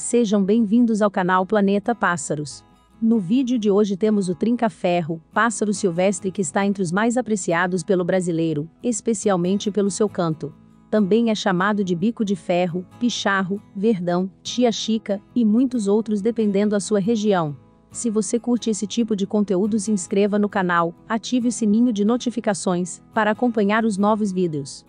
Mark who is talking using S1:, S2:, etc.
S1: Sejam bem-vindos ao canal Planeta Pássaros. No vídeo de hoje temos o trinca-ferro, pássaro silvestre que está entre os mais apreciados pelo brasileiro, especialmente pelo seu canto. Também é chamado de bico de ferro, picharro, verdão, tia chica e muitos outros dependendo da sua região. Se você curte esse tipo de conteúdo, se inscreva no canal, ative o sininho de notificações para acompanhar os novos vídeos.